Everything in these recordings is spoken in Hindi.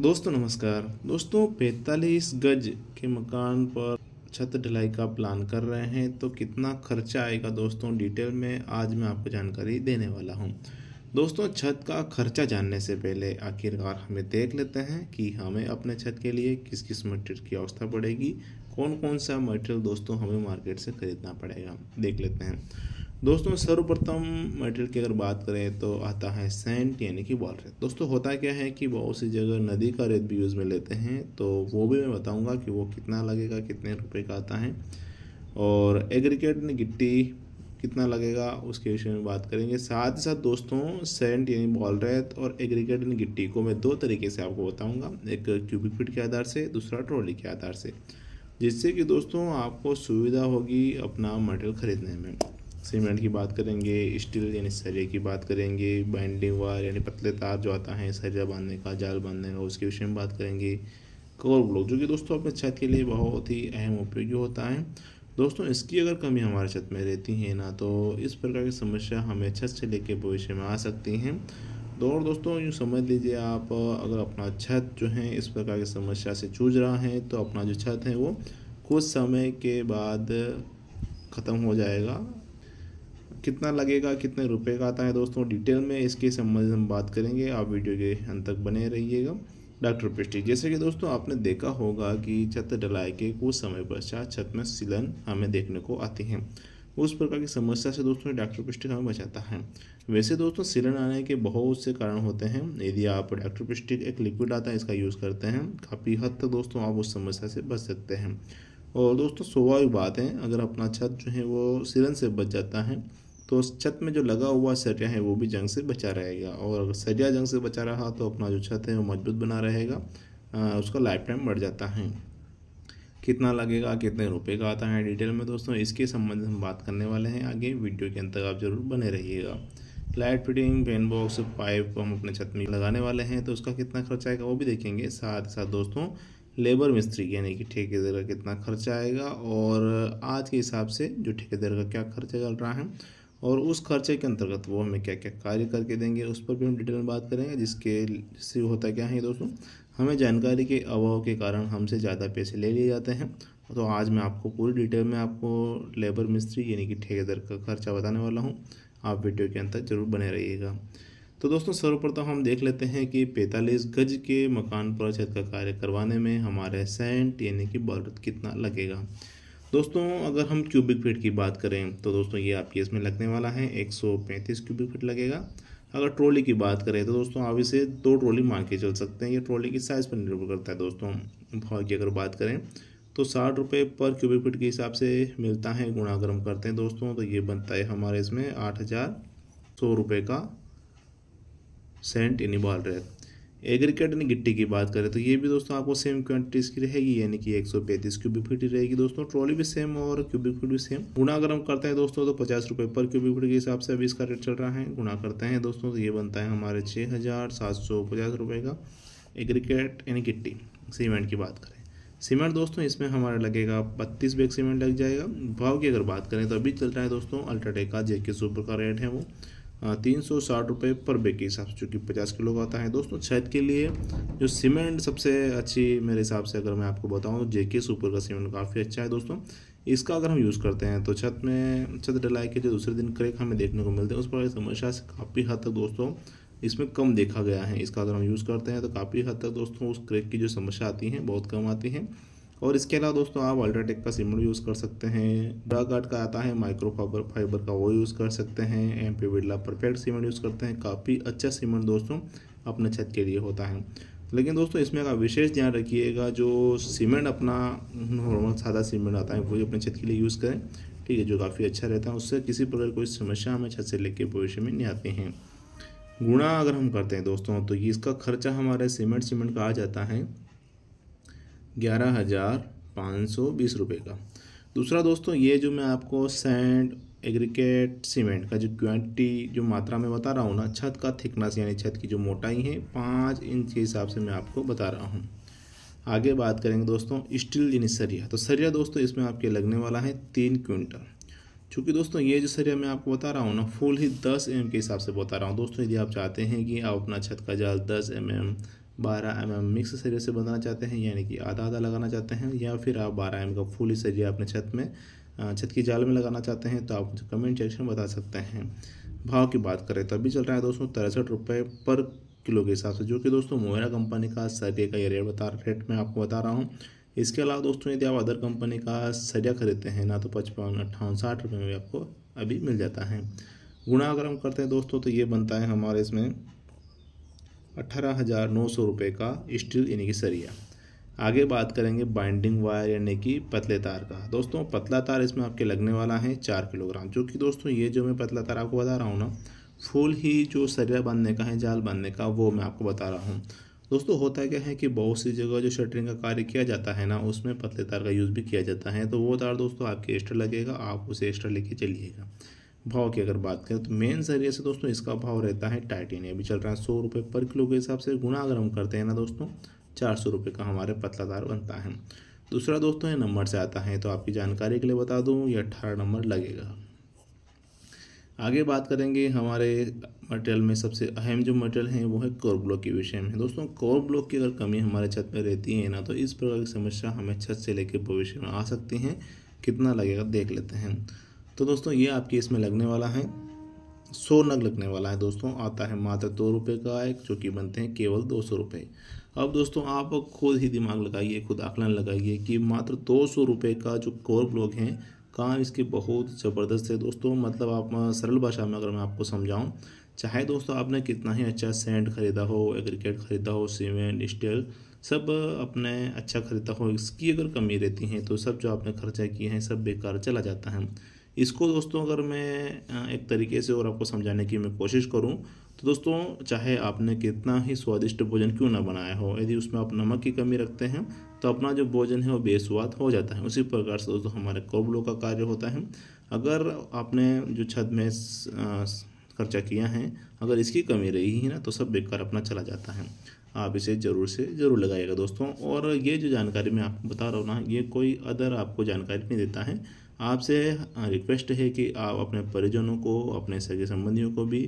दोस्तों नमस्कार दोस्तों 45 गज के मकान पर छत ढलाई का प्लान कर रहे हैं तो कितना खर्चा आएगा दोस्तों डिटेल में आज मैं आपको जानकारी देने वाला हूं दोस्तों छत का खर्चा जानने से पहले आखिरकार हमें देख लेते हैं कि हमें अपने छत के लिए किस किस मटेरियल की आवश्यकता पड़ेगी कौन कौन सा मटेरियल दोस्तों हमें मार्केट से ख़रीदना पड़ेगा देख लेते हैं दोस्तों सर्वप्रथम मटेरियल की अगर बात करें तो आता है सेंट यानी कि रेत दोस्तों होता क्या है कि बहुत सी जगह नदी का रेत भी यूज़ में लेते हैं तो वो भी मैं बताऊंगा कि वो कितना लगेगा कितने रुपए का आता है और एग्रीकेट गिट्टी कितना लगेगा उसके विषय में बात करेंगे साथ ही साथ दोस्तों सेंट यानी रेत और एग्रीकेट गिट्टी को मैं दो तरीके से आपको बताऊँगा एक क्यूबिक फिट के आधार से दूसरा ट्रॉली के आधार से जिससे कि दोस्तों आपको सुविधा होगी अपना मटेरियल खरीदने में सीमेंट की बात करेंगे स्टील यानी सरे की बात करेंगे बाइंडिंग वायर यानी पतले तार जो आता है सरिया बांधने का जाल बांधने का उसके विषय में बात करेंगे कवर ब्लॉक जो कि दोस्तों अपने छत के लिए बहुत ही अहम उपयोगी होता है दोस्तों इसकी अगर कमी हमारे छत में रहती है ना तो इस प्रकार की समस्या हमें छत से लेके भविष्य में आ सकती हैं तो और दोस्तों यूँ समझ लीजिए आप अगर अपना छत जो है इस प्रकार की समस्या से जूझ रहा है तो अपना जो छत है वो कुछ समय के बाद ख़त्म हो जाएगा कितना लगेगा कितने रुपए का आता है दोस्तों डिटेल में इसके संबंध हम बात करेंगे आप वीडियो के अंत तक बने रहिएगा डॉक्टर पृष्टि जैसे कि दोस्तों आपने देखा होगा कि छत डलाए के कुछ समय पश्चात छत में सिलन हमें देखने को आती है उस प्रकार की समस्या से दोस्तों डॉक्टर पृष्टि हमें बचाता है वैसे दोस्तों सिलन आने के बहुत से कारण होते हैं यदि आप डॉक्टर पृष्टिक एक लिक्विड आता है इसका यूज़ करते हैं काफ़ी हद तक दोस्तों आप उस समस्या से बच सकते हैं और दोस्तों स्वाभाविक बात है अगर अपना छत जो है वो सिलन से बच जाता है तो उस छत में जो लगा हुआ सरिया है वो भी जंग से बचा रहेगा और अगर सरिया जंग से बचा रहा तो अपना जो छत है वो मजबूत बना रहेगा उसका लाइफ टाइम बढ़ जाता है कितना लगेगा कितने रुपए का आता है डिटेल में दोस्तों इसके संबंध में हम बात करने वाले हैं आगे वीडियो के अंत तक आप जरूर बने रहिएगा light fitting pen box pipe हम अपने छत में लगाने वाले हैं तो उसका कितना खर्चा आएगा वो भी देखेंगे साथ ही साथ दोस्तों लेबर मिस्त्री यानी कि ठेकेदार का कितना खर्चा आएगा और आज के हिसाब से जो ठेकेदार का क्या खर्चा चल रहा है और उस खर्चे के अंतर्गत वो हमें क्या क्या कार्य करके देंगे उस पर भी हम डिटेल में बात करेंगे जिसके से होता क्या है दोस्तों हमें जानकारी के अभाव के कारण हमसे ज़्यादा पैसे ले लिए जाते हैं तो आज मैं आपको पूरी डिटेल में आपको लेबर मिस्त्री यानी कि ठेकेदार का खर्चा बताने वाला हूँ आप वीडियो के अंतर जरूर बने रहिएगा तो दोस्तों सर्वप्रथम हम देख लेते हैं कि पैंतालीस गज के मकान पर छत का कार्य करवाने में हमारे सेंट यानी कि बल्ब कितना लगेगा दोस्तों अगर हम क्यूबिक फीट की बात करें तो दोस्तों ये आपके इसमें लगने वाला है 135 क्यूबिक फीट लगेगा अगर ट्रॉली की बात करें तो दोस्तों आप इसे दो ट्रॉली मार के चल सकते हैं ये ट्रॉली की साइज़ पर निर्भर करता है दोस्तों भाव की अगर बात करें तो साठ रुपये पर क्यूबिक फीट के हिसाब से मिलता है गुणा गर्म करते हैं दोस्तों तो ये बनता है हमारे इसमें आठ हज़ार सौ रुपये का सेंट इनिबाल रेट एग्रीकेट यानी गिट्टी की बात करें तो ये भी दोस्तों आपको सेम क्वांटिटीज की रहेगी यानी कि एक सौ पैंतीस क्यूबिक फीट रहेगी दोस्तों ट्रॉली भी सेम और क्यूबिक फीट भी सेम गुणा अगर हम करते हैं दोस्तों तो पचास रुपये पर क्यूबिक फीट के हिसाब से अभी इसका रेट चल रहा है गुणा करते हैं दोस्तों तो ये बनता है हमारे छः हज़ार सात सौ पचास रुपये का एग्रीकेट यानी गिट्टी सीमेंट की बात करें सीमेंट दोस्तों इसमें हमारा लगेगा बत्तीस बैग सीमेंट लग जाएगा भाव की अगर बात करें तो अभी चल रहा है दोस्तों अल्ट्राटेक का जेके सुपर का रेट है वो हाँ, तीन सौ साठ रुपये पर बेग के हिसाब से चूँकि पचास किलो का आता है दोस्तों छत के लिए जो सीमेंट सबसे अच्छी मेरे हिसाब से अगर मैं आपको बताऊँ तो जेके सुपर का सीमेंट काफ़ी अच्छा है दोस्तों इसका अगर हम यूज़ करते हैं तो छत में छत डलाई के जो दूसरे दिन क्रेक हमें देखने को मिलते हैं उस पर समस्या से काफ़ी हद तक दोस्तों इसमें कम देखा गया है इसका अगर हम यूज़ करते हैं तो काफ़ी हद तक दोस्तों उस क्रेक की जो समस्या आती है बहुत कम आती है और इसके अलावा दोस्तों आप अल्ट्राटेक का सीमेंट यूज़ कर सकते हैं ब्रागार्ड का आता है माइक्रो फाइबर फाइबर का वो यूज़ कर सकते हैं M P Birla perfect cement use करते हैं काफ़ी अच्छा सीमेंट दोस्तों अपने छत के लिए होता है लेकिन दोस्तों इसमें का विशेष ध्यान रखिएगा जो सीमेंट अपना नॉर्मल सादा सीमेंट आता है वही अपने छत के लिए यूज़ करें ठीक है जो काफ़ी अच्छा रहता है उससे किसी प्रकार कोई समस्या हमें छत से लेकर भविष्य में नहीं आती हैं गुणा अगर हम करते हैं दोस्तों तो इसका खर्चा हमारे सीमेंट सीमेंट का आ जाता है ग्यारह हज़ार पाँच सौ बीस रुपये का दूसरा दोस्तों ये जो मैं आपको सैंड एग्रीकेट सीमेंट का जो क्वांटिटी जो मात्रा में बता रहा हूँ ना छत का थिकनेस यानी छत की जो मोटाई है पाँच इंच के हिसाब से मैं आपको बता रहा हूँ आगे बात करेंगे दोस्तों स्टील यानी सरिया तो सरिया दोस्तों इसमें आपके लगने वाला है तीन क्विंटल चूँकि दोस्तों ये जो सरिया मैं आपको बता रहा हूँ ना फुल ही दस एम के हिसाब से बता रहा हूँ दोस्तों यदि आप चाहते हैं कि आप अपना छत का जाल दस एम बारह एम एम मिक्स सरिया से बनाना चाहते हैं यानी कि आधा आधा लगाना चाहते हैं या फिर आप बारह एम का फुल सरिया अपने छत में छत की जाल में लगाना चाहते हैं तो आप मुझे कमेंट सेक्शन में बता सकते हैं भाव की बात करें तो अभी चल रहा है दोस्तों तिरसठ रुपये पर किलो के हिसाब से जो कि दोस्तों मोहरा कंपनी का सरिया का ये रेट बता रेट मैं आपको बता रहा हूँ इसके अलावा दोस्तों यदि आप अदर कंपनी का सरिया खरीदते हैं ना तो पचपन अट्ठावन साठ रुपये में भी आपको अभी मिल जाता है गुणा अगर हम करते हैं दोस्तों तो ये बनता है हमारे इसमें अट्ठारह हज़ार नौ सौ रुपये का स्टील यानी कि सरिया आगे बात करेंगे बाइंडिंग वायर यानी कि पतले तार का दोस्तों पतला तार इसमें आपके लगने वाला है चार किलोग्राम जो कि दोस्तों ये जो मैं पतला तार आपको बता रहा हूँ ना फुल ही जो सरिया बांधने का है जाल बांधने का वो मैं आपको बता रहा हूँ दोस्तों होता क्या है कि बहुत सी जगह जो शटरिंग का कार्य किया जाता है ना उसमें पतले तार का यूज़ भी किया जाता है तो वो तार दोस्तों आपके एक्स्ट्रा लगेगा आप उसे एक्स्ट्रा लेके चलिएगा भाव की अगर बात करें तो मेन जरिए से दोस्तों इसका भाव रहता है टाइटेनिया अभी चल रहा है सौ रुपये पर किलो के हिसाब से गुणा अगर हम करते हैं ना दोस्तों चार सौ रुपये का हमारे पतला तार बनता है दूसरा दोस्तों ये नंबर से आता है तो आपकी जानकारी के लिए बता दूँ ये अट्ठारह नंबर लगेगा आगे बात करेंगे हमारे मटेरियल में सबसे अहम जो मटेरियल हैं वो है कोर ब्लॉक के विषय में दोस्तों कोर ब्लॉक की अगर कमी हमारे छत में रहती है ना तो इस प्रकार की समस्या हमें छत से लेकर भविष्य में आ सकती हैं कितना लगेगा देख लेते हैं तो दोस्तों ये आपके इसमें लगने वाला है सौ नग लगने वाला है दोस्तों आता है मात्र दो रुपये का एक जो कि बनते हैं केवल दो सौ रुपये अब दोस्तों आप खुद ही दिमाग लगाइए खुद आकलन लगाइए कि मात्र दो सौ रुपये का जो कोर ब्लॉक है काम इसके बहुत ज़बरदस्त है दोस्तों मतलब आप सरल भाषा में अगर मैं आपको समझाऊं चाहे दोस्तों आपने कितना ही अच्छा सेंट ख़रीदा हो एग्रीकेट ख़रीदा हो सीमेंट स्टील सब अपने अच्छा ख़रीदा हो इसकी अगर कमी रहती है तो सब जो आपने खर्चा किए हैं सब बेकार चला जाता है इसको दोस्तों अगर मैं एक तरीके से और आपको समझाने की मैं कोशिश करूं तो दोस्तों चाहे आपने कितना ही स्वादिष्ट भोजन क्यों ना बनाया हो यदि उसमें आप नमक की कमी रखते हैं तो अपना जो भोजन है वो बेस्वाद हो जाता है उसी प्रकार से दोस्तों हमारे कौबलों का कार्य होता है अगर आपने जो छत में खर्चा किया है अगर इसकी कमी रही है ना तो सब बेकार अपना चला जाता है आप इसे ज़रूर से ज़रूर लगाइएगा दोस्तों और ये जो जानकारी मैं आपको बता रहा हूँ ना ये कोई अदर आपको जानकारी नहीं देता है आपसे रिक्वेस्ट है कि आप अपने परिजनों को अपने सगे संबंधियों को भी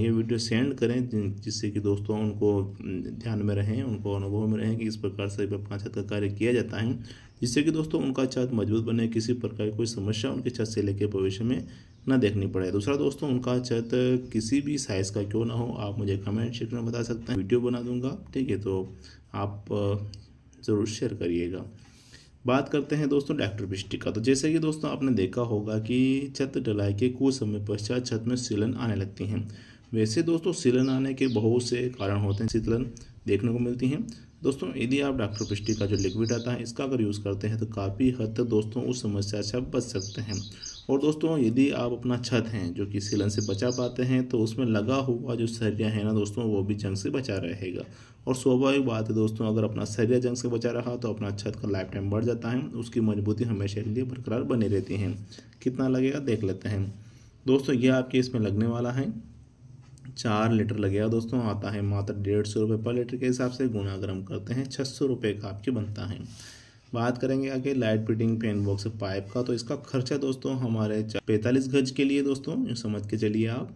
ये वीडियो सेंड करें जिससे कि दोस्तों उनको ध्यान में रहें उनको अनुभव में रहें कि इस प्रकार से अपना छत का कार्य किया जाता है जिससे कि दोस्तों उनका छत मजबूत बने किसी प्रकार की कोई समस्या उनके छत से लेकर भविष्य में ना देखनी पड़े दूसरा दोस्तों उनका छत किसी भी साइज़ का क्यों ना हो आप मुझे कमेंट सेक्शन में बता सकते हैं वीडियो बना दूंगा ठीक है तो आप ज़रूर शेयर करिएगा बात करते हैं दोस्तों बिष्टि का तो जैसे कि दोस्तों आपने देखा होगा कि छत ढलाई के कुछ समय पश्चात छत में सीलन आने लगती हैं वैसे दोस्तों सीलन आने के बहुत से कारण होते हैं शीतलन देखने को मिलती हैं दोस्तों यदि आप डॉक्टर पुष्टि का जो लिक्विड आता है इसका अगर यूज़ करते हैं तो काफ़ी हद तक दोस्तों उस समस्या से आप बच सकते हैं और दोस्तों यदि आप अपना छत हैं जो कि सीलन से बचा पाते हैं तो उसमें लगा हुआ जो सरिया है ना दोस्तों वो भी जंग से बचा रहेगा और स्वाभाविक बात है दोस्तों अगर अपना सरिया जंग से बचा रहा तो अपना छत का लाइफ टाइम बढ़ जाता है उसकी मजबूती हमेशा के लिए बरकरार बनी रहती है कितना लगेगा देख लेते हैं दोस्तों यह आपके इसमें लगने वाला है चार लीटर लगेगा दोस्तों आता है मात्र डेढ़ सौ रुपये पर लीटर के हिसाब से गुना गर्म करते हैं छः सौ रुपये का आपके बनता है बात करेंगे आगे light fitting pen box pipe का तो इसका खर्चा दोस्तों हमारे पैंतालीस गज के लिए दोस्तों समझ के चलिए आप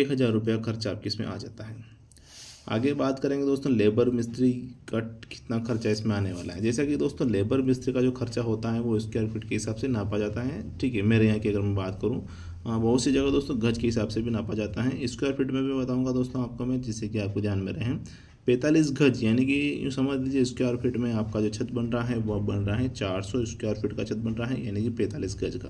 एक हज़ार रुपये का खर्चा आपके इसमें आ जाता है आगे बात करेंगे दोस्तों लेबर मिस्त्री कट कितना खर्चा इसमें आने वाला है जैसा कि दोस्तों लेबर मिस्त्री का जो खर्चा होता है वो स्क्वायर फीट के हिसाब से नापा जाता है ठीक है मेरे यहाँ की अगर मैं बात करूँ हाँ, बहुत सी जगह दोस्तों गज के हिसाब से भी नापा जाता है स्क्वायर फीट में भी बताऊँगा दोस्तों आपको मैं जिससे कि आपको ध्यान में रहें पैंतालीस गज यानी कि यूँ समझ लीजिए स्क्वायर फीट में आपका जो छत बन रहा है वह बन रहा है चार सौ स्क्वायर फीट का छत बन रहा है यानी कि पैंतालीस गज का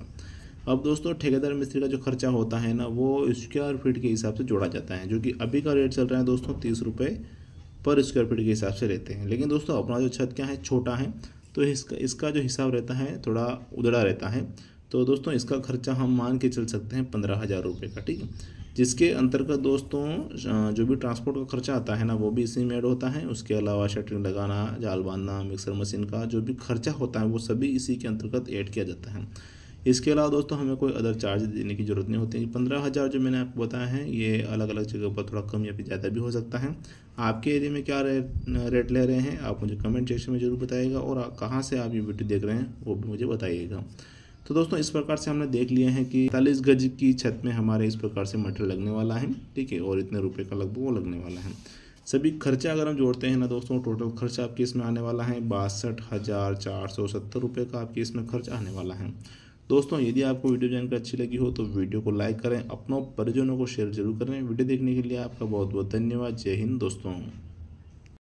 अब दोस्तों ठेकेदार मिस्त्री का जो खर्चा होता है ना वो स्क्वायर फीट के हिसाब से जोड़ा जाता है जो कि अभी का रेट चल रहा है दोस्तों तीस रुपये पर स्क्वायर फीट के हिसाब से रहते हैं लेकिन दोस्तों अपना जो छत क्या है छोटा है तो इसका इसका जो हिसाब रहता है थोड़ा उधड़ा रहता है तो दोस्तों इसका खर्चा हम मान के चल सकते हैं पंद्रह हज़ार रुपये का ठीक है जिसके अंतर्गत दोस्तों जो भी ट्रांसपोर्ट का खर्चा आता है ना वो भी इसी में ऐड होता है उसके अलावा शटरिंग लगाना जाल बांधना मिक्सर मशीन का जो भी खर्चा होता है वो सभी इसी के अंतर्गत ऐड किया जाता है इसके अलावा दोस्तों हमें कोई अदर चार्ज देने की ज़रूरत नहीं होती पंद्रह हज़ार जो मैंने आपको बताया है ये अलग अलग जगह पर थोड़ा कम या फिर ज़्यादा भी हो सकता है आपके एरिया में क्या रेट रेट ले रहे हैं आप मुझे कमेंट सेक्शन में ज़रूर बताइएगा और कहाँ से आप ये वीडियो देख रहे हैं वो भी मुझे बताइएगा तो दोस्तों इस प्रकार से हमने देख लिया है कि तालीस गज की छत में हमारे इस प्रकार से मटर लगने वाला है ठीक है और इतने रुपये का लगभग वो लगने वाला है सभी खर्चा अगर हम जोड़ते हैं ना दोस्तों टोटल खर्चा आपके इसमें आने वाला है बासठ हज़ार चार सौ सत्तर रुपये का आपके इसमें खर्च आने वाला है दोस्तों यदि आपको वीडियो जानकर अच्छी लगी हो तो वीडियो को लाइक करें अपनों परिजनों को शेयर जरूर करें वीडियो देखने के लिए आपका बहुत बहुत धन्यवाद जय हिंद दोस्तों